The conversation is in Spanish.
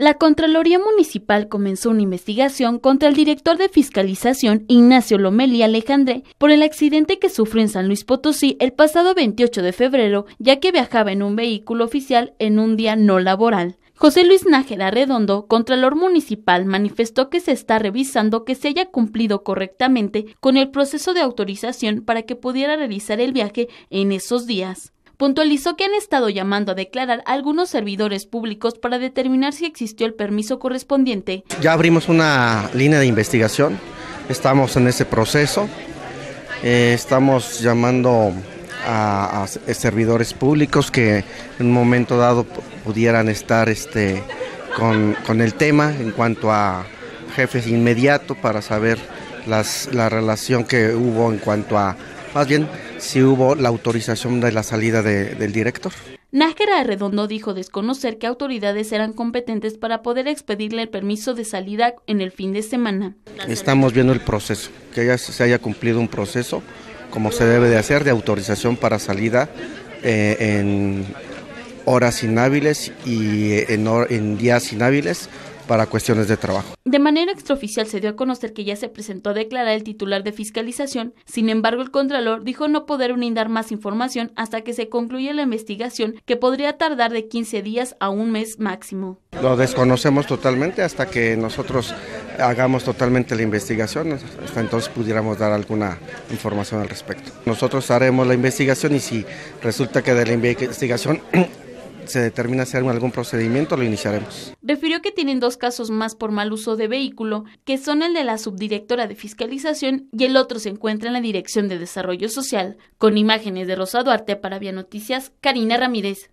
La Contraloría Municipal comenzó una investigación contra el director de fiscalización Ignacio Lomelí Alejandré por el accidente que sufrió en San Luis Potosí el pasado 28 de febrero, ya que viajaba en un vehículo oficial en un día no laboral. José Luis Nájera Redondo, Contralor Municipal, manifestó que se está revisando que se haya cumplido correctamente con el proceso de autorización para que pudiera realizar el viaje en esos días. Puntualizó que han estado llamando a declarar algunos servidores públicos para determinar si existió el permiso correspondiente. Ya abrimos una línea de investigación, estamos en ese proceso, eh, estamos llamando a, eh, servidores públicos que en un momento dado pudieran estar este, con, el tema en cuanto a jefes inmediato para saber la relación que hubo en cuanto a, más bien, si hubo la autorización de la salida del director. Nájera Redondo dijo desconocer que autoridades eran competentes para poder expedirle el permiso de salida en el fin de semana. Estamos viendo el proceso, que ya se haya cumplido un proceso como se debe de hacer de autorización para salida eh, en horas inhábiles y eh, en, en días inhábiles para cuestiones de trabajo. De manera extraoficial se dio a conocer que ya se presentó a declarar el titular de fiscalización, sin embargo el contralor dijo no poder brindar más información hasta que se concluya la investigación que podría tardar de 15 días a un mes máximo. Lo desconocemos totalmente hasta que nosotros hagamos totalmente la investigación, hasta entonces pudiéramos dar alguna información al respecto. Nosotros haremos la investigación y si resulta que de la investigación se determina si algún procedimiento, lo iniciaremos. Refirió que tienen dos casos más por mal uso de vehículo, que son el de la subdirectora de fiscalización y el otro se encuentra en la Dirección de Desarrollo Social. Con imágenes de Rosa Duarte para Vía Noticias, Karina Ramírez.